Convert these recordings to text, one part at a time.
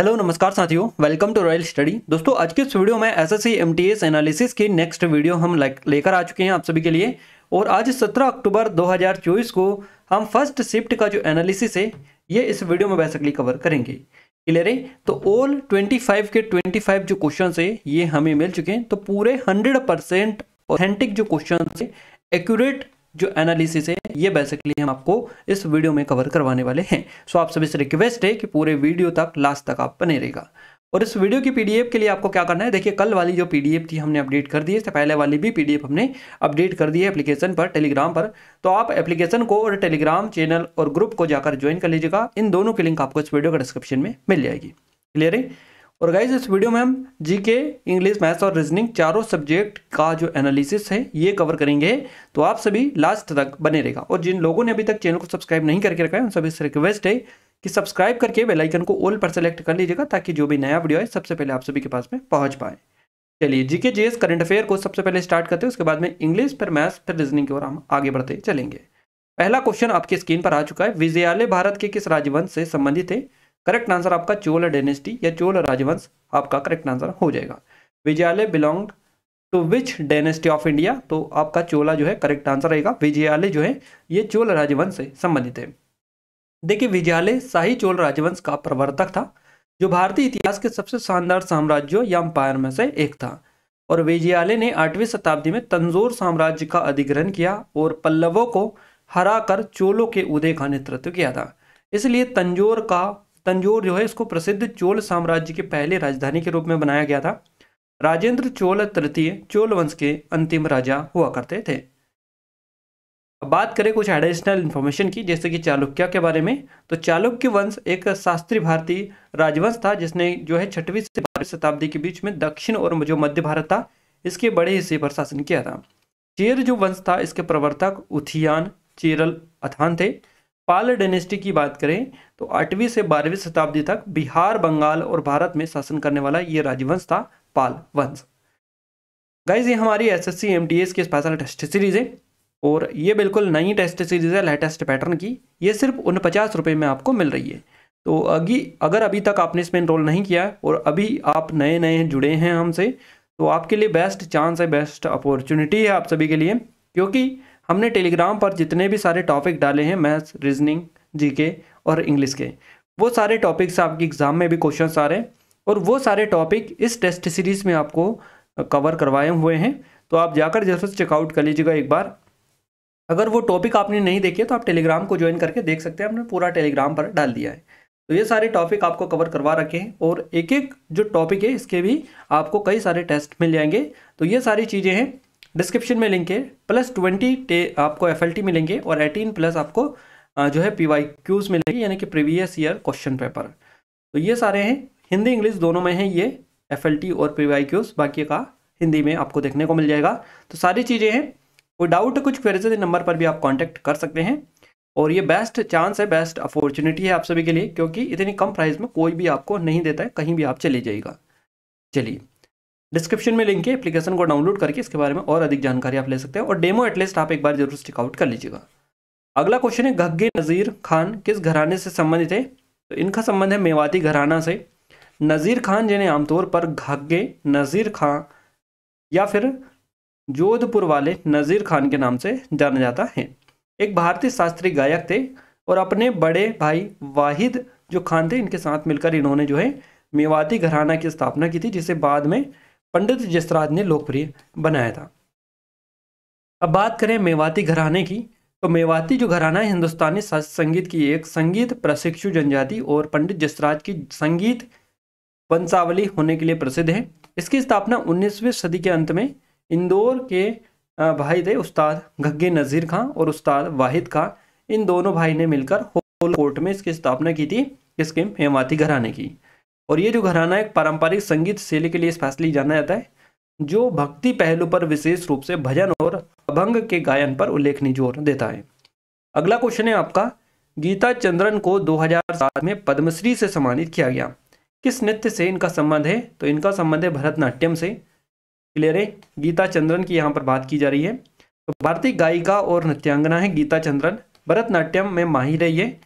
hello नमस्कार साथियों welcome to royal study दोस्तों आज के इस वीडियो में एस एस एमटीएस एनालिसिस की नेक्स्ट वीडियो हम लेकर आ चुके हैं आप सभी के लिए और आज 17 अक्टूबर 2024 को हम फर्स्ट शिफ्ट का जो एनालिसिस है ये इस वीडियो में बेसिकली कवर करेंगे क्लियर है तो ऑल 25 के 25 जो क्वेश्चन है ये हमें मिल चुके हैं तो पूरे हंड्रेड ऑथेंटिक जो क्वेश्चन है एक्यूरेट जो एनालिसिस है ये बेसिकली हम आपको इस वीडियो में कवर करवाने वाले हैं सो आप सभी से रिक्वेस्ट है कि पूरे वीडियो तक लास्ट तक आप बने रहेगा और इस वीडियो की पीडीएफ के लिए आपको क्या करना है देखिए कल वाली जो पीडीएफ थी हमने अपडेट कर दी है इससे पहले वाली भी पीडीएफ हमने अपडेट कर दी है एप्लीकेशन पर टेलीग्राम पर तो आप एप्लीकेशन को और टेलीग्राम चैनल और ग्रुप को जाकर ज्वाइन कर लीजिएगा इन दोनों की लिंक आपको इस वीडियो का डिस्क्रिप्शन में मिल जाएगी क्लियर है और गाइज इस वीडियो में हम जीके इंग्लिश मैथ्स और रीजनिंग चारों सब्जेक्ट का जो एनालिसिस है ये कवर करेंगे तो आप सभी लास्ट तक बने रहेगा और जिन लोगों ने अभी तक चैनल को सब्सक्राइब नहीं करके रखा है उन सभी से रिक्वेस्ट है कि सब्सक्राइब करके बेल आइकन को ऑल पर सेलेक्ट कर लीजिएगा ताकि जो भी नया वीडियो है सबसे पहले आप सभी के पास में पहुंच पाए चलिए जीके जीएस करंट अफेयर को सबसे पहले स्टार्ट करते हैं उसके बाद में इंग्लिश फिर मैथ्स फिर रीजनिंग की ओर हम आगे बढ़ते चलेंगे पहला क्वेश्चन आपकी स्क्रीन पर आ चुका है विजयालय भारत के किस राजवंश से संबंधित है करेक्ट आंसर आपका चोल डेनेस्टी या चोल राजवंश आपका करेक्ट आंसर हो जाएगा Vijayalaya belong to which dynasty of India तो आपका चोला जो है करेक्ट आंसर रहेगा विजयालय जो है ये चोल राजवंश से संबंधित है देखिए विजयालय शाही चोल राजवंश का प्रवर्तक था जो भारतीय इतिहास के सबसे शानदार साम्राज्यों या अंपायर में से एक था और विजयालय ने आठवीं शताब्दी में तंजोर साम्राज्य का अधिग्रहण किया और पल्लवों को हराकर चोलों के उदय का नेतृत्व किया था इसलिए तंजोर का तंजोर जो है इसको प्रसिद्ध चोल साम्राज्य के पहले राजधानी के रूप में बनाया गया था राजेंद्र चोल तृतीय चोल वंश के अंतिम राजा हुआ करते थे अब बात करें कुछ एडिशनल इन्फॉर्मेशन की जैसे कि चालुक्य के बारे में तो चालुक्य वंश एक शास्त्रीय भारतीय राजवंश था जिसने जो है छठवीं से बारहवीं शताब्दी के बीच में दक्षिण और जो मध्य भारत था इसके बड़े हिस्से पर शासन किया था चेर जो वंश था इसके प्रवर्तक उथियान चेरल अथान थे पाल डेनेस्टी की बात करें तो आठवीं से बारहवीं शताब्दी तक बिहार बंगाल और भारत में शासन करने वाला ये राजवंश था पाल वंश गाइज ये हमारी S S C M T S की स्पेशल टेस्ट सीरीज है और ये बिल्कुल नई टेस्ट सीरीज है लेटेस्ट पैटर्न की ये सिर्फ उन पचास रुपये में आपको मिल रही है तो अभी अगर अभी तक आपने इसमें इनरोल नहीं किया और अभी आप नए नए जुड़े हैं हमसे तो आपके लिए बेस्ट चांस है बेस्ट अपॉर्चुनिटी है आप सभी के लिए क्योंकि हमने टेलीग्राम पर जितने भी सारे टॉपिक डाले हैं मैथ्स रीजनिंग जीके और इंग्लिश के वो सारे टॉपिक्स आपके एग्ज़ाम में भी क्वेश्चन आ रहे हैं और वो सारे टॉपिक इस टेस्ट सीरीज़ में आपको कवर करवाए हुए हैं तो आप जाकर जरूर चेकआउट कर लीजिएगा एक बार अगर वो टॉपिक आपने नहीं देखे तो आप टेलीग्राम को ज्वाइन करके देख सकते हैं हमने पूरा टेलीग्राम पर डाल दिया है तो ये सारे टॉपिक आपको कवर करवा रखे हैं और एक एक जो टॉपिक है इसके भी आपको कई सारे टेस्ट मिल जाएंगे तो ये सारी चीज़ें हैं डिस्क्रिप्शन में लिंक है प्लस ट्वेंटी आपको एफ मिलेंगे और एटीन प्लस आपको जो है पी वाई क्यूज मिलेंगे यानी कि प्रीवियस ईयर क्वेश्चन पेपर तो ये सारे हैं हिंदी इंग्लिश दोनों में हैं ये एफ और पी वाई क्यूज बाकी का हिंदी में आपको देखने को मिल जाएगा तो सारी चीज़ें हैं कोई डाउट कुछ क्वेरीज है नंबर पर भी आप कॉन्टैक्ट कर सकते हैं और ये बेस्ट चांस है बेस्ट अपॉर्चुनिटी है आप सभी के लिए क्योंकि इतनी कम प्राइस में कोई भी आपको नहीं देता है कहीं भी आप चले जाइएगा चलिए डिस्क्रिप्शन में लिंक है एप्लीकेशन को डाउनलोड करके इसके बारे में और अधिक जानकारी आप ले सकते हैं और डेमो एटलीस्ट आप एक बार जरूर स्टिकआउट कर लीजिएगा अगला क्वेश्चन है घग्गे नज़ीर खान किस घराने से संबंधित है तो इनका संबंध है मेवाती घराना से नज़ीर खान जिन्हें आमतौर पर घग्गे नज़ीर खां या फिर जोधपुर वाले नज़ीर खान के नाम से जाना जाता है एक भारतीय शास्त्रीय गायक थे और अपने बड़े भाई वाहिद जो खान थे इनके साथ मिलकर इन्होंने जो है मेवाती घराना की स्थापना की थी जिसे बाद में पंडित जसराज ने लोकप्रिय बनाया था अब बात करें मेवाती घराने की तो मेवाती जो घराना है हिंदुस्तानी संगीत की एक संगीत प्रशिक्षु जनजाति और पंडित जसराज की संगीत वंशावली होने के लिए प्रसिद्ध है इसकी स्थापना 19वीं सदी के अंत में इंदौर के भाई थे उस्ताद घग्गे नज़ीर खां और उस्ताद वाहिद खां इन दोनों भाई ने मिलकर होल कोर्ट में इसकी स्थापना की थी इसके मेवाती घराने की और ये जो घराना एक पारंपरिक संगीत शैली के लिए स्पेशली जाना जाता है जो भक्ति पहलू पर विशेष रूप से भजन और अभंग के गायन पर उल्लेखनीय जोर देता है अगला क्वेश्चन है आपका गीता चंद्रन को 2007 में पद्मश्री से सम्मानित किया गया किस नृत्य से इनका संबंध है तो इनका संबंध है भरतनाट्यम से क्लियर है गीता चंद्रन की यहाँ पर बात की जा रही है तो भारतीय गायिका और नृत्यांगना है गीता चंद्रन भरतनाट्यम में माहिर है ये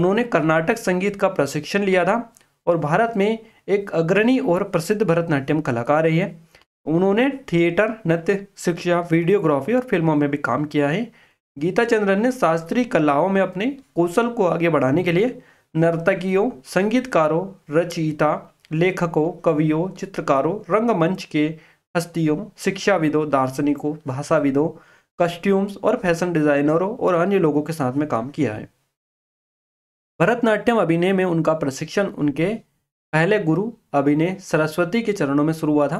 उन्होंने कर्नाटक संगीत का प्रशिक्षण लिया था और भारत में एक अग्रणी और प्रसिद्ध भरतनाट्यम कलाकार है उन्होंने थिएटर नृत्य शिक्षा वीडियोग्राफी और फिल्मों में भी काम किया है गीता चंद्रन ने शास्त्रीय कलाओं में अपने कौशल को आगे बढ़ाने के लिए नर्तकियों संगीतकारों रचयिता लेखकों कवियों चित्रकारों रंगमंच के हस्तियों शिक्षाविदों दार्शनिकों भाषाविदों कस्ट्यूम्स और फैशन डिज़ाइनरों और अन्य लोगों के साथ में काम किया है भरतनाट्यम अभिनय में उनका प्रशिक्षण उनके पहले गुरु अभिनय सरस्वती के चरणों में शुरू हुआ था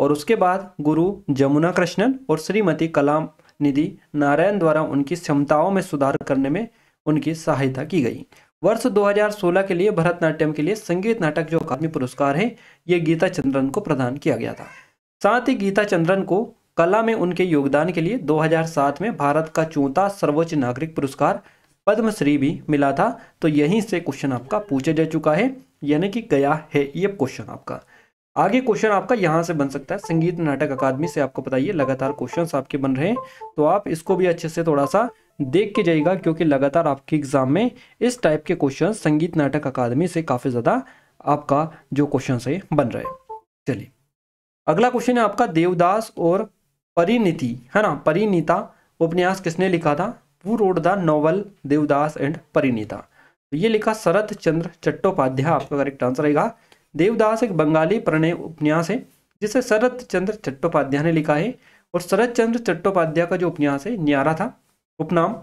और उसके बाद गुरु जमुना कृष्णन और श्रीमती कलाम निधि नारायण द्वारा उनकी क्षमताओं में सुधार करने में उनकी सहायता की गई वर्ष 2016 के लिए भरतनाट्यम के लिए संगीत नाटक जो अकादमी पुरस्कार है ये गीता चंद्रन को प्रदान किया गया था साथ ही गीता चंद्रन को कला में उनके योगदान के लिए 2007 में भारत का चौथा सर्वोच्च नागरिक पुरस्कार पद्मश्री भी मिला था तो यहीं से क्वेश्चन आपका पूछा जा चुका है यानी कि गया है ये क्वेश्चन आपका आगे क्वेश्चन आपका यहाँ से बन सकता है संगीत नाटक अकादमी से आपको बताइए लगातार क्वेश्चन आपके बन रहे हैं तो आप इसको भी अच्छे से थोड़ा सा देख के जाइएगा क्योंकि लगातार आपके एग्जाम में इस टाइप के क्वेश्चन संगीत नाटक अकादमी से काफ़ी ज़्यादा आपका जो क्वेश्चन है बन रहे चलिए अगला क्वेश्चन है आपका देवदास और परिणीति है ना परिणीता उपन्यास किसने लिखा था who wrote the novel Devdas and Parineeta तो ये लिखा शरत चंद्र चट्टोपाध्याय आपका करेक्ट आंसर रहेगा देवदास एक बंगाली प्रणय उपन्यास है जिसे शरत चंद्र चट्टोपाध्याय ने लिखा है और शरत चंद्र चट्टोपाध्याय का जो उपन्यास है न्यारा था उपनाम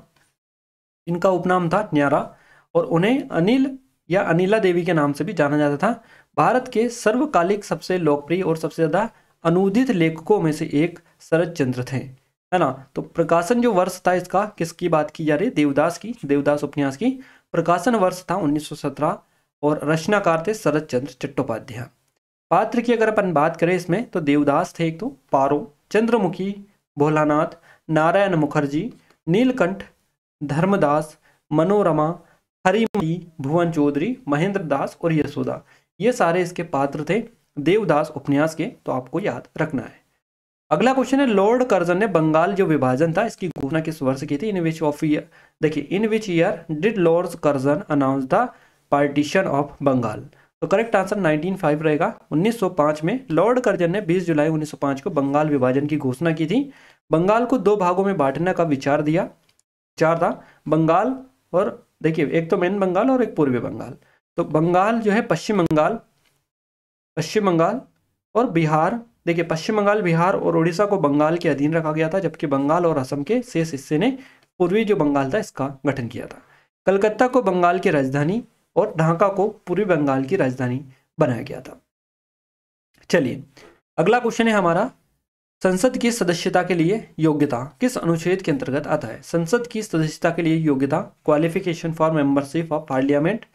इनका उपनाम था न्यारा और उन्हें अनिल या अनिला देवी के नाम से भी जाना जाता था भारत के सर्वकालिक सबसे लोकप्रिय और सबसे ज़्यादा अनुदित लेखकों में से एक शरत चंद्र थे है ना तो प्रकाशन जो वर्ष था इसका किसकी बात की जा रही है देवदास की देवदास उपन्यास की प्रकाशन वर्ष था 1917 और रचनाकार थे शरद चंद्र चट्टोपाध्याय पात्र की अगर अपन बात करें इसमें तो देवदास थे एक तो पारो चंद्रमुखी भोलानाथ नारायण मुखर्जी नीलकंठ धर्मदास मनोरमा हरिमी भुवन चौधरी महेंद्र दास और यशोदा ये सारे इसके पात्र थे देवदास उपन्यास के तो आपको याद रखना है अगला क्वेश्चन है लॉर्ड कर्जन ने बंगाल जो विभाजन था इसकी घोषणा किस वर्ष की थी इन विच ऑफ ईयर देखिए in which year did Lord Curzon announce the partition of Bengal तो करेक्ट आंसर 195 रहेगा 1905 में लॉर्ड कर्जन ने 20 जुलाई 1905 को बंगाल विभाजन की घोषणा की थी बंगाल को दो भागों में बांटने का विचार दिया विचार था बंगाल और देखिए एक तो मेन बंगाल और एक पूर्वी बंगाल तो बंगाल जो है पश्चिम बंगाल पश्चिम बंगाल और बिहार देखिए पश्चिम बंगाल बिहार और उड़ीसा को बंगाल के अधीन रखा गया था जबकि बंगाल और असम के शेष हिस्से ने पूर्वी जो बंगाल था इसका गठन किया था कलकत्ता को बंगाल की राजधानी और ढाका को पूर्वी बंगाल की राजधानी बनाया गया था चलिए अगला क्वेश्चन है हमारा संसद की सदस्यता के लिए योग्यता किस अनुच्छेद के अंतर्गत आता है संसद की सदस्यता के लिए योग्यता qualification for membership of parliament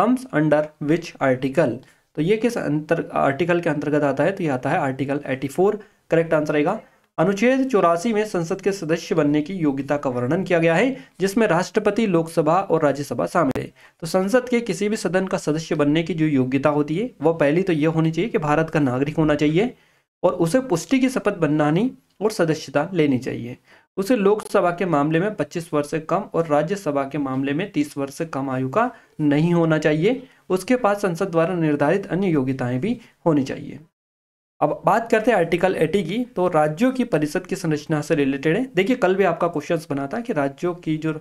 comes under which article तो ये किस अंतर आर्टिकल के अंतर्गत आता है तो ये आता है आर्टिकल 84 करेक्ट आंसर आएगा अनुच्छेद चौरासी में संसद के सदस्य बनने की योग्यता का वर्णन किया गया है जिसमें राष्ट्रपति लोकसभा और राज्यसभा शामिल है तो संसद के किसी भी सदन का सदस्य बनने की जो योग्यता होती है वह पहली तो यह होनी चाहिए कि भारत का नागरिक होना चाहिए और उसे पुष्टि की शपथ बनानी और सदस्यता लेनी चाहिए उसे लोकसभा के मामले में 25 वर्ष से कम और राज्यसभा के मामले में 30 वर्ष से कम आयु का नहीं होना चाहिए उसके पास संसद द्वारा निर्धारित अन्य योग्यताएं भी होनी चाहिए अब बात करते हैं आर्टिकल एटी की तो राज्यों की परिषद की संरचना से रिलेटेड है देखिए कल भी आपका क्वेश्चन बना था कि राज्यों की जो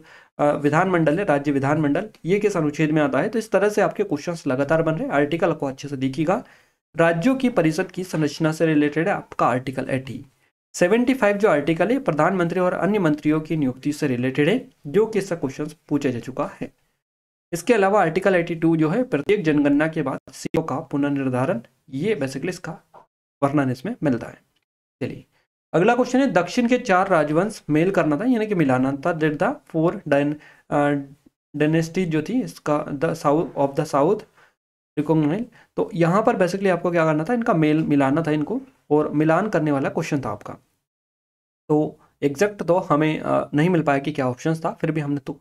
विधानमंडल है राज्य विधानमंडल ये किस अनुच्छेद में आता है तो इस तरह से आपके क्वेश्चन लगातार बन रहे आर्टिकल को अच्छे से देखिएगा राज्यों की परिषद की संरचना से रिलेटेड है आपका आर्टिकल एटी 75 जो आर्टिकल है प्रधानमंत्री और अन्य मंत्रियों की नियुक्ति से रिलेटेड है जो कि इसका क्वेश्चन पूछा जा चुका है इसके अलावा आर्टिकल 82 जो है प्रत्येक जनगणना के बाद सीओ का पुनर्निर्धारण ये बेसिकली इसका वर्णन इसमें मिलता है चलिए अगला क्वेश्चन है दक्षिण के चार राजवंश मेल करना था यानी कि मिलाना था डिड द फोर डायनेस्टी जो थी इसका the south of the south recognize तो यहाँ पर बेसिकली आपको क्या करना था इनका मेल मिलाना था इनको और मिलान करने वाला क्वेश्चन था आपका तो एग्जैक्ट तो हमें नहीं मिल पाया कि क्या ऑप्शन था फिर भी हमने तो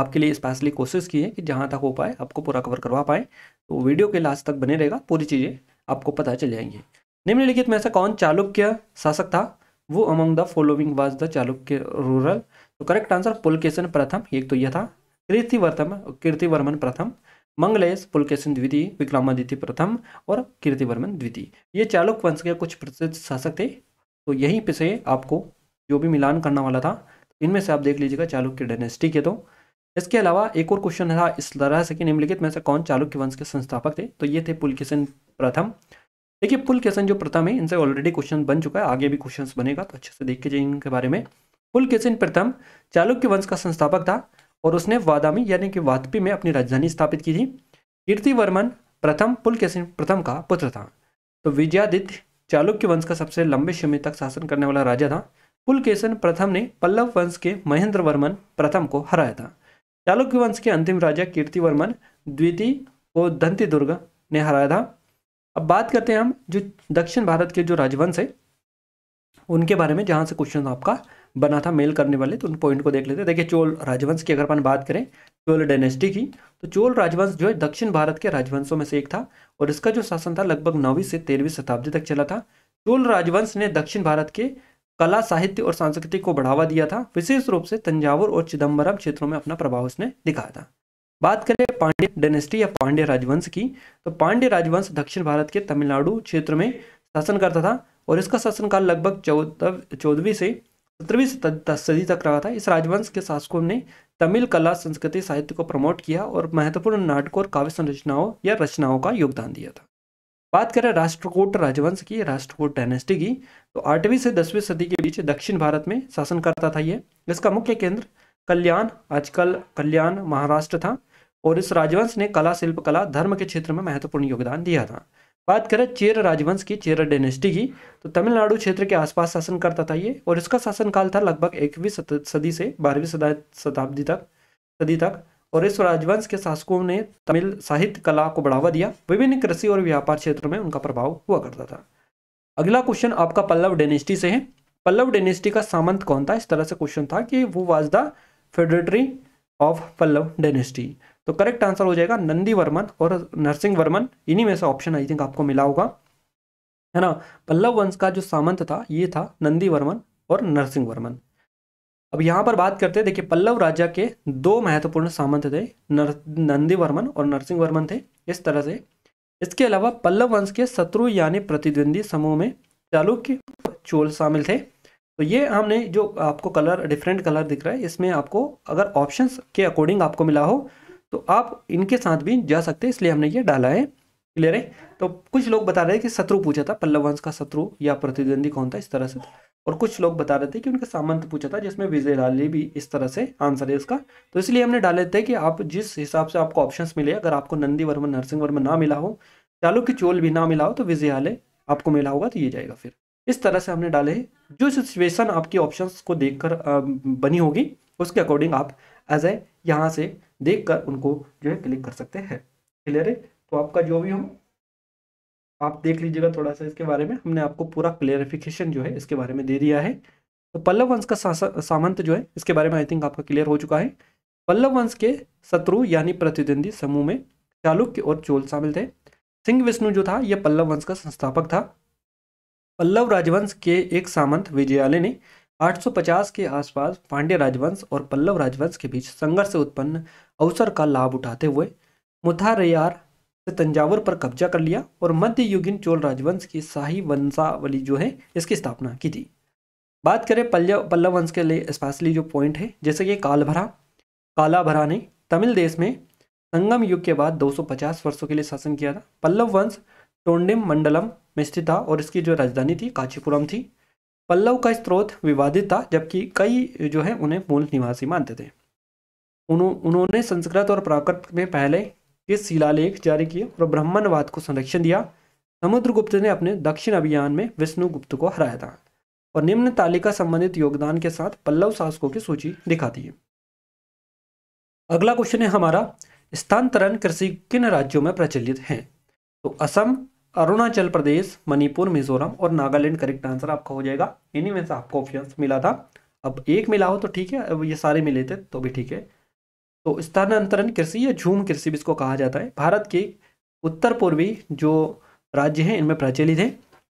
आपके लिए स्पेशली कोशिश की है कि जहाँ तक हो पाए आपको पूरा कवर करवा पाए तो वीडियो के लास्ट तक बने रहेगा पूरी चीज़ें आपको पता चल जाएंगी निम्नलिखित में ऐसा कौन चालुक्य शासक था वो among the following was the Chalukya ruler तो करेक्ट आंसर पुलकेशन प्रथम एक तो यह था कीर्तिवर्तम कीर्तिवर्मन प्रथम मंगलेश पुलकेशन द्वितीय विक्रमादित्य प्रथम और कीर्तिवर्मन द्वितीय ये चालुक्य वंश के कुछ प्रसिद्ध शासक थे तो यहीं पे से आपको जो भी मिलान करना वाला था इनमें से आप देख लीजिएगा चालुक्य डायनेस्टी के तो इसके अलावा एक और क्वेश्चन था इस तरह से कि निम्नलिखित में से कौन चालुक्य वंश के संस्थापक थे तो ये थे पुलकेशन प्रथम देखिए पुलकेशन जो प्रथम है इनसे ऑलरेडी क्वेश्चन बन चुका है आगे भी क्वेश्चन बनेगा तो अच्छे से देख के जाइए इनके बारे में पुलकेशन प्रथम चालुक्य वंश का संस्थापक था और उसने वादामी यानी कि वातपी में अपनी राजधानी स्थापित की थी कीर्ति वर्मन प्रथम पुलकेशिन प्रथम का पुत्र था तो विजयादित्य चालुक्य वंश का सबसे लंबे समय तक शासन करने वाला राजा था पुलकेशन प्रथम ने पल्लव वंश के महेंद्र वर्मन प्रथम को हराया था चालुक्य वंश के अंतिम राजा कीर्ति वर्मन द्वितीय को दंती दुर्ग ने हराया था अब बात करते हैं हम जो दक्षिण भारत के जो राजवंश है उनके बारे में जहाँ से क्वेश्चन आपका बना था मेल करने वाले तो उन पॉइंट को देख लेते हैं देखिए चोल राजवंश की अगर अपन बात करें चोल डायनेस्टी की तो चोल राजवंश जो है दक्षिण भारत के राजवंशों में से एक था और इसका जो शासन था लगभग नौवीं से तेरहवीं शताब्दी तक चला था चोल राजवंश ने दक्षिण भारत के कला साहित्य और संस्कृति को बढ़ावा दिया था विशेष रूप से तंजावुर और चिदम्बरम क्षेत्रों में अपना प्रभाव उसने दिखाया था बात करें पांड्य डायनेस्टी या पांड्य राजवंश की तो पांड्य राजवंश दक्षिण भारत के तमिलनाडु क्षेत्र में शासन करता था और इसका शासनकाल लगभग चौदह चौदहवीं से सत्रहवीं सदी तक रहा था इस राजवंश के शासकों ने तमिल कला संस्कृति साहित्य को प्रमोट किया और महत्वपूर्ण नाटकों और काव्य संरचनाओं या रचनाओं का योगदान दिया था बात करें राष्ट्रकूट राजवंश की राष्ट्रकूट डायनेस्टी की तो आठवीं से दसवीं सदी के बीच दक्षिण भारत में शासन करता था ये इसका मुख्य केंद्र कल्याण आजकल कल्याण महाराष्ट्र था और इस राजवंश ने कला शिल्प कला धर्म के क्षेत्र में महत्वपूर्ण योगदान दिया था बात करें चेर राजवंश की चेर डेनेस्टी की तो तमिलनाडु क्षेत्र के आसपास शासन करता था ये और इसका शासनकाल था लगभग एकवीं सदी से बारहवीं शताब्दी तक सदी तक और इस राजवंश के शासकों ने तमिल साहित्य कला को बढ़ावा दिया विभिन्न कृषि और व्यापार क्षेत्र में उनका प्रभाव हुआ करता था अगला क्वेश्चन आपका पल्लव डेनेस्टी से है पल्लव डेनेस्टी का सामंत कौन था इस तरह से क्वेश्चन था कि वो was the feudatory of Pallava dynasty तो करेक्ट आंसर हो जाएगा नंदी वर्मन और नरसिंह वर्मन इन्हीं में से ऑप्शन आई थिंक आपको मिला होगा है ना पल्लव वंश का जो सामंत था ये था नंदी वर्मन और नरसिंह वर्मन अब यहाँ पर बात करते हैं देखिए पल्लव राजा के दो महत्वपूर्ण सामंत थे नर नंदी वर्मन और नरसिंह वर्मन थे इस तरह से इसके अलावा पल्लव वंश के शत्रु यानी प्रतिद्वंदी समूह में चालुक्य चोल शामिल थे तो ये हमने जो आपको कलर डिफरेंट कलर दिख रहा है इसमें आपको अगर ऑप्शंस के अकॉर्डिंग आपको मिला हो तो आप इनके साथ भी जा सकते हैं इसलिए हमने ये डाला है क्लियर है तो कुछ लोग बता रहे हैं कि शत्रु पूछा था पल्लव वंश का शत्रु या प्रतिद्वंदी कौन था इस तरह से और कुछ लोग बता रहे थे कि उनका सामंत पूछा था जिसमें विजयलाली भी इस तरह से आंसर है इसका तो इसलिए हमने डाले थे कि आप जिस हिसाब से आपको ऑप्शंस मिले अगर आपको नंदी वर्मा नरसिंह वर्मा ना मिला हो चालू की चोल भी ना मिला हो तो विजयालय आपको मिला होगा तो ये जाएगा फिर इस तरह से हमने डाले जो सिचुएशन आपकी ऑप्शंस को देखकर बनी होगी उसके अकॉर्डिंग आप एज ए यहाँ से देख कर उनको जो है क्लिक कर सकते हैं क्लियर है तो आपका जो भी हम आप देख लीजिएगा थोड़ा सा इसके बारे में हमने आपको पूरा क्लियरिफिकेशन जो है इसके बारे में दे दिया है तो पल्लव वंश का सामंत जो है इसके बारे में आई थिंक आपका क्लियर हो चुका है पल्लव वंश के शत्रु यानी प्रतिद्वंदी समूह में चालुक्य और चोल शामिल थे सिंह विष्णु जो था यह पल्लव वंश का संस्थापक था पल्लव राजवंश के एक सामंत विजयालय ने 850 के आसपास पांड्य राजवंश और पल्लव राजवंश के बीच संघर्ष उत्पन्न अवसर का लाभ उठाते हुए मुथारयार से तंजावर पर कब्जा कर लिया और मध्ययुगीन चोल राजवंश की शाही वंशावली जो है इसकी स्थापना की थी बात करें पल्लव पल्लव वंश के लिए स्पेशली जो पॉइंट है जैसे कि कालभरा कालाभरा ने तमिल देश में संगम युग के बाद 250 वर्षों के लिए शासन किया था पल्लव वंश टोंडिम मंडलम में स्थित था और इसकी जो राजधानी थी कांचीपुरम थी पल्लव का स्त्रोत विवादित था जबकि कई जो है उन्हें मूल निवासी मानते थे उन्होंने संस्कृत और प्राकृत में पहले के शिलालेख जारी किए और ब्राह्मणवाद को संरक्षण दिया समुद्रगुप्त ने अपने दक्षिण अभियान में विष्णुगुप्त को हराया था और निम्न तालिका संबंधित योगदान के साथ पल्लव शासकों की सूची दिखा दी अगला क्वेश्चन है हमारा स्थानांतरण कृषि किन राज्यों में प्रचलित है तो असम अरुणाचल प्रदेश मणिपुर मिजोरम और नागालैंड करेक्ट आंसर आपका हो जाएगा इन्हीं में से आपको ऑप्शन मिला था अब एक मिला हो तो ठीक है अब ये सारे मिले थे तो भी ठीक है तो स्थानांतरण कृषि या झूम कृषि भी इसको कहा जाता है भारत के उत्तर पूर्वी जो राज्य हैं इनमें प्रचलित है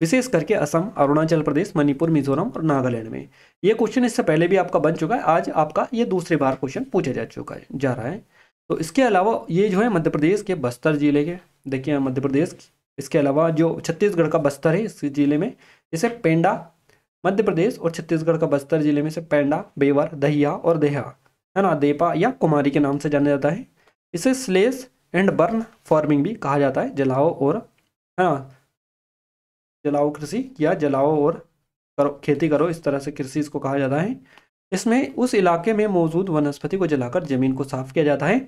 विशेष करके असम अरुणाचल प्रदेश मणिपुर मिजोरम और नागालैंड में ये क्वेश्चन इससे पहले भी आपका बन चुका है आज आपका ये दूसरी बार क्वेश्चन पूछा जा चुका है जा रहा है तो इसके अलावा ये जो है मध्य प्रदेश के बस्तर जिले के देखिए मध्य प्रदेश इसके अलावा जो छत्तीसगढ़ का बस्तर है इस जिले में इसे पेंडा मध्य प्रदेश और छत्तीसगढ़ का बस्तर जिले में से पेंडा बेवर दहिया और देहा है ना देपा या कुमारी के नाम से जाना जाता है इसे स्लेस एंड बर्न फार्मिंग भी कहा जाता है जलाओ और है ना जलाओ कृषि या जलाओ और करो खेती करो इस तरह से कृषि इसको कहा जाता है इसमें उस इलाके में मौजूद वनस्पति को जलाकर जमीन को साफ किया जाता है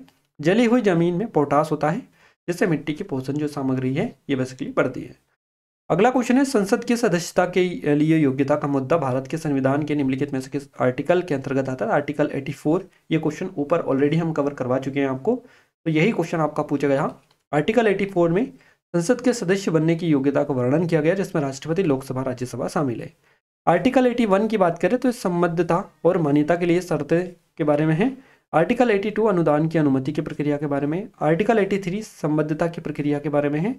जली हुई जमीन में पोटास होता है जिससे मिट्टी की पोषण जो सामग्री है ये बेसिकली बढ़ती है अगला क्वेश्चन है संसद की सदस्यता के लिए योग्यता का मुद्दा भारत के संविधान के निम्नलिखित में से किस आर्टिकल के अंतर्गत आता है आर्टिकल 84 ये क्वेश्चन ऊपर ऑलरेडी हम कवर करवा चुके हैं आपको तो यही क्वेश्चन आपका पूछा गया आर्टिकल 84 में संसद के सदस्य बनने की योग्यता का वर्णन किया गया जिसमें राष्ट्रपति लोकसभा राज्यसभा शामिल है आर्टिकल वन की बात करें तो इस संबद्धता और मान्यता के लिए शर्तें के बारे में है आर्टिकल 82 अनुदान की अनुमति की प्रक्रिया के बारे में आर्टिकल 83 संबद्धता की प्रक्रिया के बारे में है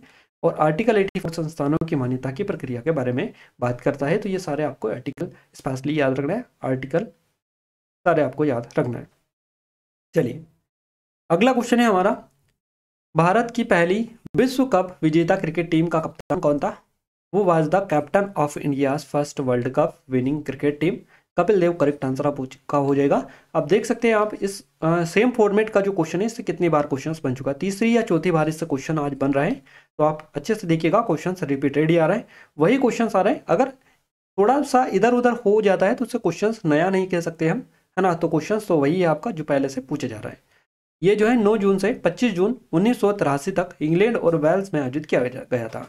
और आर्टिकल 84 संस्थानों की मान्यता की प्रक्रिया के बारे में बात करता है तो ये सारे आपको आर्टिकल स्पेशली याद रखना है आर्टिकल सारे आपको याद रखना है चलिए अगला क्वेश्चन है हमारा भारत की पहली विश्व कप विजेता क्रिकेट टीम का कप्तान कौन था वो was the captain of India first world cup winning cricket team Kapil Dev correct answer आप का हो जाएगा अब देख सकते हैं आप इस आ, सेम फॉर्मेट का जो क्वेश्चन है इससे कितनी बार क्वेश्चन बन चुका है तीसरी या चौथी बार इससे क्वेश्चन आज बन रहा है तो आप अच्छे से देखिएगा क्वेश्चन रिपीटेड ही आ रहा है वही क्वेश्चन आ रहे हैं अगर थोड़ा सा इधर उधर हो जाता है तो उससे क्वेश्चन नया नहीं कह सकते हम है ना तो क्वेश्चन तो वही है आपका जो पहले से पूछा जा रहा है ये जो है 9 जून से 25 जून उन्नीस तक इंग्लैंड और वेल्स में आयोजित किया गया था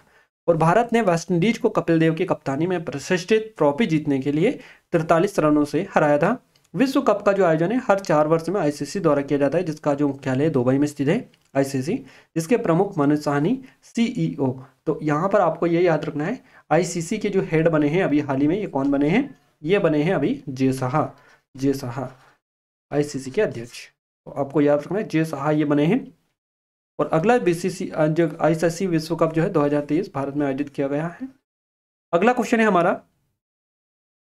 और भारत ने वेस्टइंडीज को कपिल देव की कप्तानी में प्रतिष्ठित ट्रॉफी जीतने के लिए तिरतालीस रनों से हराया था विश्व कप का जो आयोजन है हर चार वर्ष में आईसीसी द्वारा किया जाता है जिसका जो मुख्यालय दुबई में स्थित है आईसीसी जिसके प्रमुख मनोज साहनी सीईओ e तो यहाँ पर आपको ये याद रखना है आईसीसी के जो हेड बने हैं अभी हाल ही में ये कौन बने हैं ये बने हैं अभी जे शाह जे शाह आईसीसी के अध्यक्ष तो आपको याद रखना है जे शाह ये बने हैं और अगला बीसीसी जो आईसीसी विश्व कप जो है 2023 भारत में आयोजित किया गया है अगला क्वेश्चन है हमारा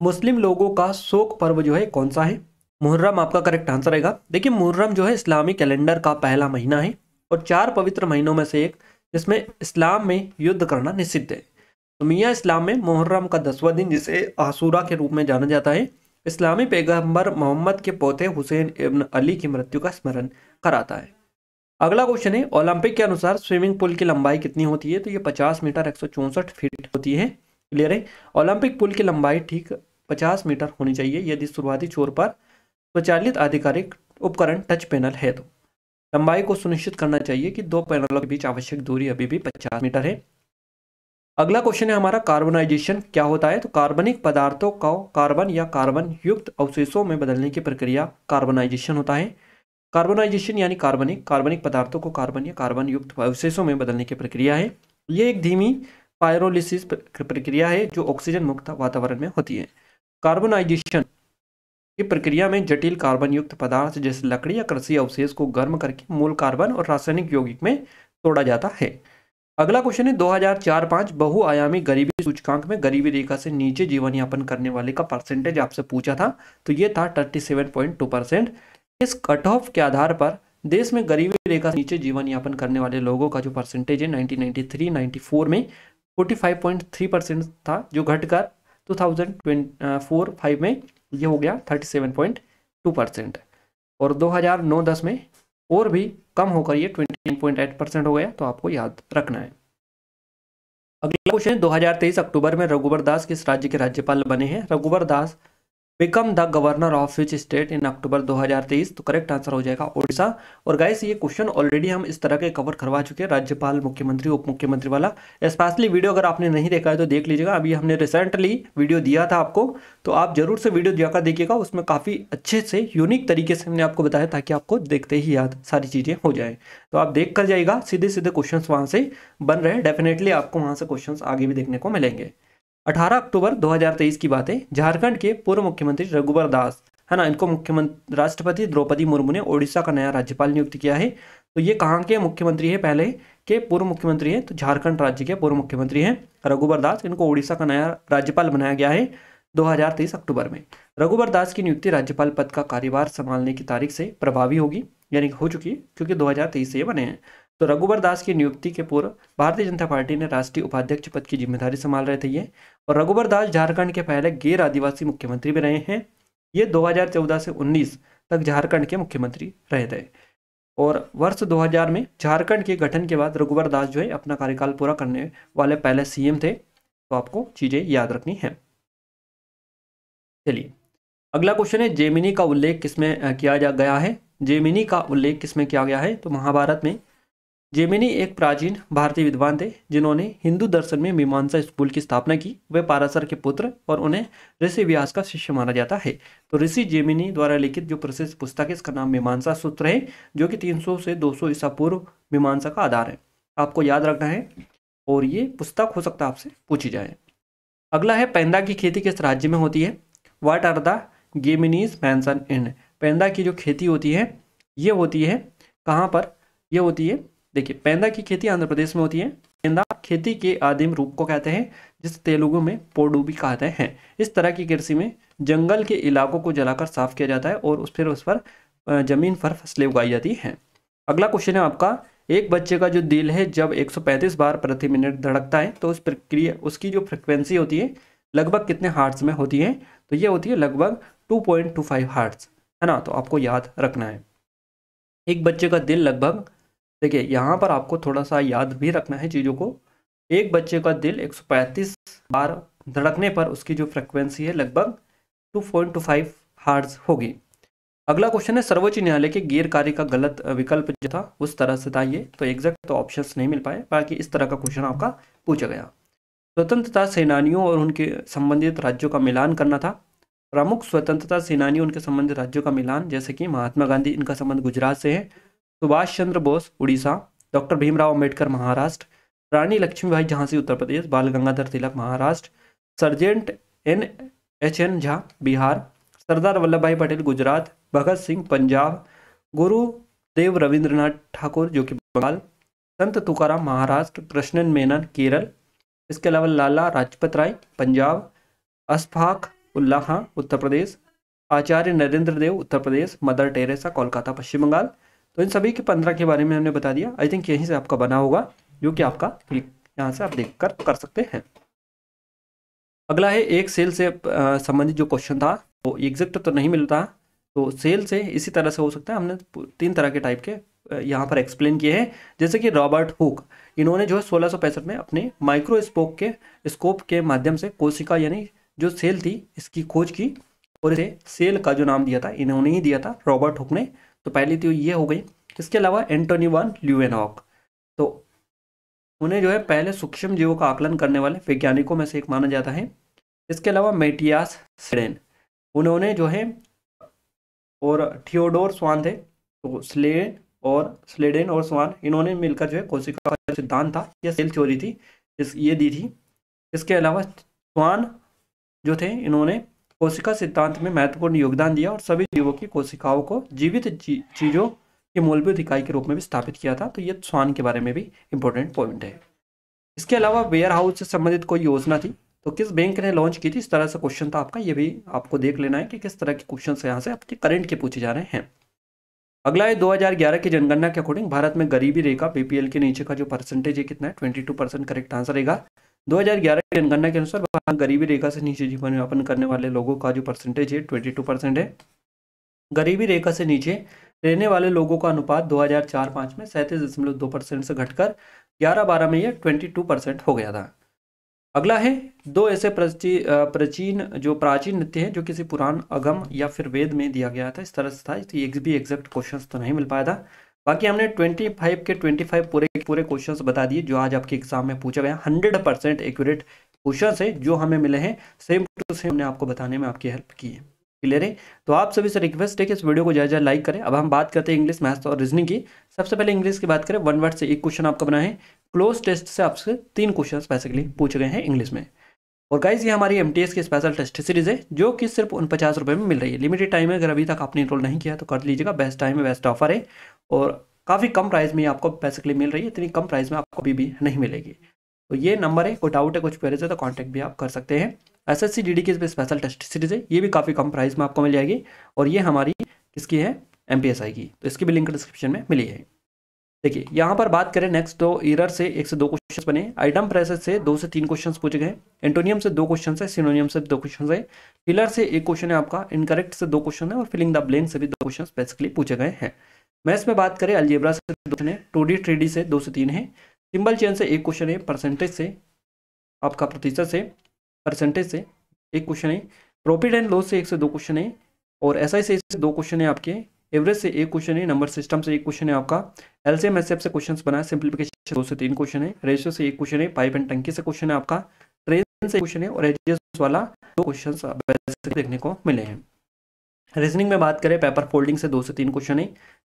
मुस्लिम लोगों का शोक पर्व जो है कौन सा है मुहर्रम आपका करेक्ट आंसर रहेगा देखिए मुहर्रम जो है इस्लामी कैलेंडर का पहला महीना है और चार पवित्र महीनों में से एक जिसमें इस्लाम में युद्ध करना निषिद्ध है तो मियाँ इस्लाम में मुहर्रम का दसवा दिन जिसे आसूरा के रूप में जाना जाता है इस्लामी पैगंबर मोहम्मद के पोते हुसैन इब्न अली की मृत्यु का स्मरण कराता है अगला क्वेश्चन है ओलंपिक के अनुसार स्विमिंग पूल की लंबाई कितनी होती है तो ये पचास मीटर एक फीट होती है क्लियर है ओलंपिक पुल की लंबाई ठीक पचास मीटर होनी चाहिए यदि शुरुआती छोर पर स्वचालित आधिकारिक उपकरण टच पैनल है तो लंबाई को सुनिश्चित करना चाहिए कि दो पैनलों के बीच आवश्यक दूरी अभी भी पचास मीटर है अगला क्वेश्चन है हमारा कार्बनाइजेशन क्या होता है तो कार्बनिक पदार्थों को कार्बन या कार्बन युक्त अवशेषों में बदलने की प्रक्रिया कार्बनाइजेशन होता है कार्बोनाइजेशन यानी कार्बनिक कार्बनिक पदार्थों को कार्बन या कार्बन युक्त अवशेषों में बदलने की प्रक्रिया है ये एक धीमी पायरोलिसिस प्रक्रिया है जो ऑक्सीजन मुक्त वातावरण में होती है कार्बोनाइजेशन की प्रक्रिया में जटिल कार्बन युक्त पदार्थ जैसे लकड़ी या कृषि अवशेष को गर्म करके मूल कार्बन और रासायनिक यौगिक में तोड़ा जाता है अगला क्वेश्चन है 2004-5 बहुआयामी गरीबी सूचकांक में गरीबी रेखा से नीचे जीवन यापन करने वाले का परसेंटेज आपसे पूछा था तो ये था 37.2 परसेंट इस कट ऑफ के आधार पर देश में गरीबी रेखा नीचे जीवन यापन करने वाले लोगों का जो परसेंटेज है 1993 94 में 45.3 परसेंट था जो घटकर 2004 फाइव में ये हो गया 37.2 परसेंट और 2009-10 में और भी कम होकर ये 29.8 परसेंट हो गया तो आपको याद रखना है अगला क्वेश्चन 2023 अक्टूबर में रघुबर दास किस राज्य के राज्यपाल बने हैं Raghubar Das become the governor of which state in October 2023 तो करेक्ट आंसर हो जाएगा ओडिशा और गाइस ये क्वेश्चन ऑलरेडी हम इस तरह के कवर करवा चुके हैं राज्यपाल मुख्यमंत्री उप मुख्यमंत्री वाला स्पेशली वीडियो अगर आपने नहीं देखा है तो देख लीजिएगा अभी हमने रिसेंटली वीडियो दिया था आपको तो आप जरूर से वीडियो जाकर देखिएगा उसमें काफ़ी अच्छे से यूनिक तरीके से हमने आपको बताया ताकि आपको देखते ही याद सारी चीज़ें हो जाएँ तो आप देख कर जाइएगा सीधे सीधे क्वेश्चन वहाँ से बन रहे डेफिनेटली आपको वहाँ से क्वेश्चन आगे भी देखने को मिलेंगे 18 अक्टूबर 2023 की बात है झारखंड के पूर्व मुख्यमंत्री रघुबर दास है ना इनको मुख्यमंत्री राष्ट्रपति द्रौपदी मुर्मू ने ओडिशा का नया राज्यपाल नियुक्त किया है तो ये कहाँ के मुख्यमंत्री है पहले के पूर्व मुख्यमंत्री है तो झारखंड राज्य के पूर्व मुख्यमंत्री हैं रघुबर दास इनको ओडिशा का नया राज्यपाल बनाया गया है 2023 अक्टूबर में रघुबर दास की नियुक्ति राज्यपाल पद का कार्यभार संभालने की तारीख से प्रभावी होगी यानी हो चुकी है क्योंकि 2023 से ये बने हैं तो रघुबर दास की नियुक्ति के पूर्व भारतीय जनता पार्टी ने राष्ट्रीय उपाध्यक्ष पद की जिम्मेदारी संभाल रहे थे ये और रघुबर दास झारखंड के पहले गैर आदिवासी मुख्यमंत्री भी रहे हैं ये 2014 से 19 तक झारखंड के मुख्यमंत्री रहे थे और वर्ष 2000 में झारखंड के गठन के बाद रघुबर दास जो है अपना कार्यकाल पूरा करने वाले पहले सीएम थे तो आपको चीज़ें याद रखनी है चलिए अगला क्वेश्चन है जेमिनी का उल्लेख किसमें किया जा गया है जेमिनी का उल्लेख किसमें किया गया है तो महाभारत में जेमिनी एक प्राचीन भारतीय विद्वान थे जिन्होंने हिंदू दर्शन में मीमांसा स्कूल की स्थापना की वे पारासर के पुत्र और उन्हें ऋषि व्यास का शिष्य माना जाता है तो ऋषि जेमिनी द्वारा लिखित जो प्रसिद्ध पुस्तक है इसका नाम मीमांसा सूत्र है जो कि 300 से 200 सौ ईसा पूर्व मीमांसा का आधार है आपको याद रखना है और ये पुस्तक हो सकता है आपसे पूछी जाए अगला है पैंदा की खेती किस राज्य में होती है वाट आर द गेमिनीज मैंसन इन पैंदा की जो खेती होती है ये होती है कहाँ पर ये होती है देखिए पैंदा की खेती आंध्र प्रदेश में होती है पेंदा खेती के आदिम रूप को कहते हैं जिसे तेलुगु में पोडू भी कहते हैं इस तरह की कृषि में जंगल के इलाकों को जलाकर साफ किया जाता है और उस फिर उस पर जमीन पर फसलें उगाई जाती हैं अगला क्वेश्चन है आपका एक बच्चे का जो दिल है जब 135 बार प्रति मिनट धड़कता है तो उस प्रक्रिया उसकी जो फ्रिक्वेंसी होती है लगभग कितने हार्ट्स में होती है तो ये होती है लगभग 2.25 हार्ट्स है ना तो आपको याद रखना है एक बच्चे का दिल लगभग देखिए यहाँ पर आपको थोड़ा सा याद भी रखना है चीज़ों को एक बच्चे का दिल 135 बार धड़कने पर उसकी जो फ्रिक्वेंसी है लगभग 2.25 पॉइंट होगी अगला क्वेश्चन है सर्वोच्च न्यायालय के गैर कार्य का गलत विकल्प जो था उस तरह से था ये तो एग्जैक्ट तो ऑप्शन नहीं मिल पाए बाकी इस तरह का क्वेश्चन आपका पूछा गया स्वतंत्रता सेनानियों और उनके संबंधित राज्यों का मिलान करना था प्रमुख स्वतंत्रता सेनानियों उनके संबंधित राज्यों का मिलान जैसे कि महात्मा गांधी इनका संबंध गुजरात से है सुभाष चंद्र बोस उड़ीसा डॉक्टर भीमराव अंबेडकर महाराष्ट्र रानी लक्ष्मीबाई झांसी उत्तर प्रदेश बाल गंगाधर तिलक महाराष्ट्र सर्जेंट N H N Jha Bihar Sardar Vallabh Bhai Patel Gujarat भगत सिंह पंजाब गुरु देव रविंद्रनाथ ठाकुर जो कि बंगाल संत तुकाराम महाराष्ट्र कृष्णन मेनन केरल इसके अलावा लाला राजपत राय पंजाब अशफाक उल्लाह उत्तर प्रदेश आचार्य नरेंद्र देव उत्तर प्रदेश मदर टेरेसा कोलकाता पश्चिम बंगाल तो इन सभी के पंद्रह के बारे में हमने बता दिया आई थिंक यहीं से आपका बना होगा जो कि आपका क्लिक यहाँ से आप देख कर कर सकते हैं अगला है एक सेल से संबंधित जो क्वेश्चन था वो एग्जैक्ट तो नहीं मिलता तो सेल से इसी तरह से हो सकता है हमने तीन तरह के टाइप के यहाँ पर एक्सप्लेन किए हैं जैसे कि रॉबर्ट हुक इन्होंने जो है सोलह में अपने माइक्रोस्कोप के स्कोप के माध्यम से कोशिका यानी जो सेल थी इसकी खोज की और इसे सेल का जो नाम दिया था इन्होंने ही दिया था रॉबर्ट हुक ने तो पहली तो ये हो गई इसके अलावा एंटोनी वन ल्यूवेनॉक तो उन्हें जो है पहले सूक्ष्म जीवों का आकलन करने वाले वैज्ञानिकों में से एक माना जाता है इसके अलावा मेटियास स्लेन उन्होंने जो है और थियोडोर स्वान थे तो स्लेन और स्लेडेन और स्वान इन्होंने मिलकर जो है कोशिका का सिद्धांत था या सेल थ्योरी थी इस ये दी थी इसके अलावा स्वान जो थे इन्होंने कोशिका सिद्धांत में महत्वपूर्ण योगदान दिया और सभी जीवों की कोशिकाओं को जीवित चीज़ों के मूलभूत इकाई के रूप में भी स्थापित किया था तो ये स्वान के बारे में भी इंपॉर्टेंट पॉइंट है इसके अलावा वेयर हाउस से संबंधित कोई योजना थी तो किस बैंक ने लॉन्च की थी इस तरह से क्वेश्चन था आपका ये भी आपको देख लेना है कि किस तरह के क्वेश्चन यहाँ से आपके करेंट के पूछे जा रहे हैं अगला है 2011 की जनगणना के अकॉर्डिंग भारत में गरीबी रेखा बीपीएल के नीचे का जो परसेंटेज है कितना है 22 परसेंट करेक्ट आंसर रहेगा 2011 जनगणना के अनुसार गरीबी रेखा से नीचे जीवन यापन करने वाले लोगों का जो परसेंटेज है ट्वेंटी टू परसेंट है गरीबी रेखा से नीचे रहने वाले लोगों का अनुपात 2004-5 में सैंतीस दशमलव दो परसेंट से घटकर 11-12 में यह 22 परसेंट हो गया था अगला है दो ऐसे प्राचीन जो प्राचीन नृत्य है जो किसी पुराण अगम या फिर वेद में दिया गया था इस तरह से था ये भी एग्जैक्ट क्वेश्चन तो नहीं मिल पाया था बाकी हमने 25 के 25 पूरे पूरे क्वेश्चंस बता दिए जो आज आपके एग्जाम में पूछा गया 100 परसेंट एक्यूरेट क्वेश्चन है जो हमें मिले हैं सेम टू सेम हमने आपको बताने में आपकी हेल्प की है क्लियर है तो आप सभी से रिक्वेस्ट है कि इस वीडियो को ज़्यादा ज़्यादा लाइक करें अब हम बात करते हैं इंग्लिश मैथ्स और रीजनिंग की सबसे पहले इंग्लिश की बात करें वन वर्ड से एक क्वेश्चन आपका बनाए क्लोज टेस्ट से आपसे तीन क्वेश्चन बेसिकली पूछ गए हैं इंग्लिश में और गाइज ये हमारी एम की स्पेशल टेस्ट सीरीज़ है जो कि सिर्फ उन पचास रुपये में मिल रही है लिमिटेड टाइम है अगर अभी तक आपने इनरोल नहीं किया तो कर लीजिएगा बेस्ट टाइम है बेस्ट ऑफर है और काफ़ी कम प्राइस में आपको बेसिकली मिल रही है इतनी कम प्राइस में आपको अभी भी नहीं मिलेगी तो ये नंबर है कोई डाउट है कुछ पेरेज है तो कॉन्टैक्ट भी आप कर सकते हैं S S C D D की स्पेशल टेस्ट सीरीज़ है ये भी काफ़ी कम प्राइस में आपको मिल जाएगी और ये हमारी किसकी है एम पी एस आई की तो इसकी भी लिंक डिस्क्रिप्शन में मिली है देखिए यहाँ पर बात करें नेक्स्ट तो इरर से एक से दो क्वेश्चंस बने आइटम प्रेसेस से दो से तीन क्वेश्चंस पूछे गए एंटोनियम से दो क्वेश्चंस है सिनोनियम से दो क्वेश्चंस है फिलर से एक क्वेश्चन है आपका इनकरेक्ट से दो क्वेश्चन है और फिलिंग द ब्लैंक से भी दो क्वेश्चंस बेसिकली पूछे गए हैं मैथ्स में बात करें अलजेब्रा से दो क्वेश्चन है टू डी थ्री डी से दो से तीन है सिंबल चेन से एक क्वेश्चन है परसेंटेज से आपका प्रतिशत से परसेंटेज से एक क्वेश्चन है प्रॉफिट एंड लॉस से एक से दो क्वेश्चन है और एस से दो क्वेश्चन है आपके एवरेज से एक क्वेश्चन है नंबर सिस्टम से एक क्वेश्चन है आपका एलसीएम एस से क्वेश्चन बनाए सिंप्लीफिकेशन दो से तीन क्वेश्चन है रेशियो से एक क्वेश्चन है पाइप एंड टंकी से क्वेश्चन है आपका ट्रेन से क्वेश्चन है और एजेस वाला दो क्वेश्चन देखने को मिले हैं रीजनिंग में बात करें पेपर फोल्डिंग से दो से तीन क्वेश्चन है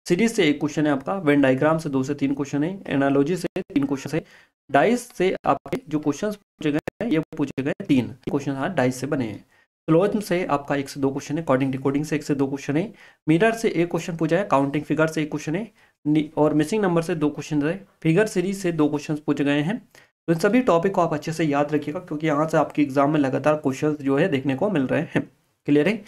सीरीज से एक क्वेश्चन है आपका वेन डायग्राम से दो से तीन क्वेश्चन है एनालॉजी से तीन क्वेश्चन है डाइस से आपके जो क्वेश्चन पूछे गए ये पूछे गए तीन क्वेश्चन डाइस से बने हैं स्लोजम तो से आपका एक से दो क्वेश्चन है कॉर्डिंग डिकोडिंग से एक से दो क्वेश्चन है मीडर से एक क्वेश्चन पूछा है काउंटिंग फिगर से एक क्वेश्चन है और मिसिंग नंबर से दो क्वेश्चन है फिगर सीरीज से दो क्वेश्चन पूछे गए हैं तो इन सभी टॉपिक को आप अच्छे से याद रखिएगा क्योंकि यहाँ से आपके एग्जाम में लगातार क्वेश्चन जो है देखने को मिल रहे हैं क्लियर है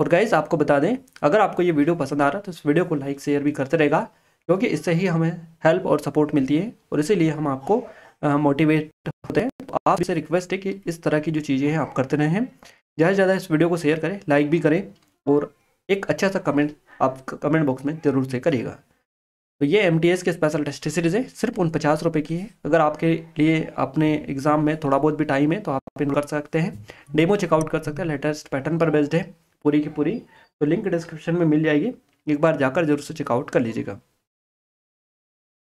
और गाइज आपको बता दें अगर आपको ये वीडियो पसंद आ रहा है तो इस वीडियो को लाइक शेयर भी करते रहेगा क्योंकि इससे ही हमें हेल्प और सपोर्ट मिलती है और इसीलिए हम आपको मोटिवेट होते हैं तो आप इसे रिक्वेस्ट है कि इस तरह की जो चीज़ें हैं आप करते रहें ज़्यादा से ज़्यादा इस वीडियो को शेयर करें लाइक भी करें और एक अच्छा सा कमेंट आप कमेंट बॉक्स में ज़रूर से करिएगा तो ये एम के स्पेशल टेस्ट सीरीज़ है सिर्फ उन पचास रुपये की है अगर आपके लिए अपने एग्ज़ाम में थोड़ा बहुत भी टाइम है तो आप इन कर सकते हैं डेमो चेकआउट कर सकते हैं लेटेस्ट पैटर्न पर बेस्ड है पूरी की पूरी तो लिंक डिस्क्रिप्शन में मिल जाएगी एक बार जाकर जरूर से चेकआउट कर लीजिएगा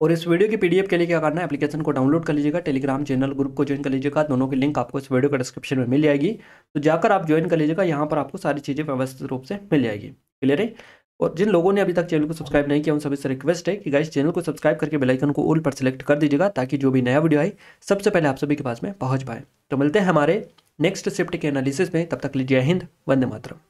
और इस वीडियो की पीडीएफ के लिए क्या करना है एप्लीकेशन को डाउनलोड कर लीजिएगा टेलीग्राम चैनल ग्रुप को ज्वाइन कर लीजिएगा दोनों की लिंक आपको इस वीडियो के डिस्क्रिप्शन में मिल जाएगी तो जाकर आप ज्वाइन कर लीजिएगा यहाँ पर आपको सारी चीज़ें व्यवस्थित रूप से मिल जाएगी क्लियर है और जिन लोगों ने अभी तक चैनल को सब्सक्राइब नहीं किया उन सभी से रिक्वेस्ट है कि गाइस चैनल को सब्सक्राइब करके बेलाइकन को ऑल पर सिलेक्ट कर दीजिएगा ताकि जो भी नया वीडियो आए सबसे पहले आप सभी के पास में पहुँच पाए तो मिलते हैं हमारे नेक्स्ट शिफ्ट के एनालिसिस में तब तक लीजिए हिंद वंदे मातरम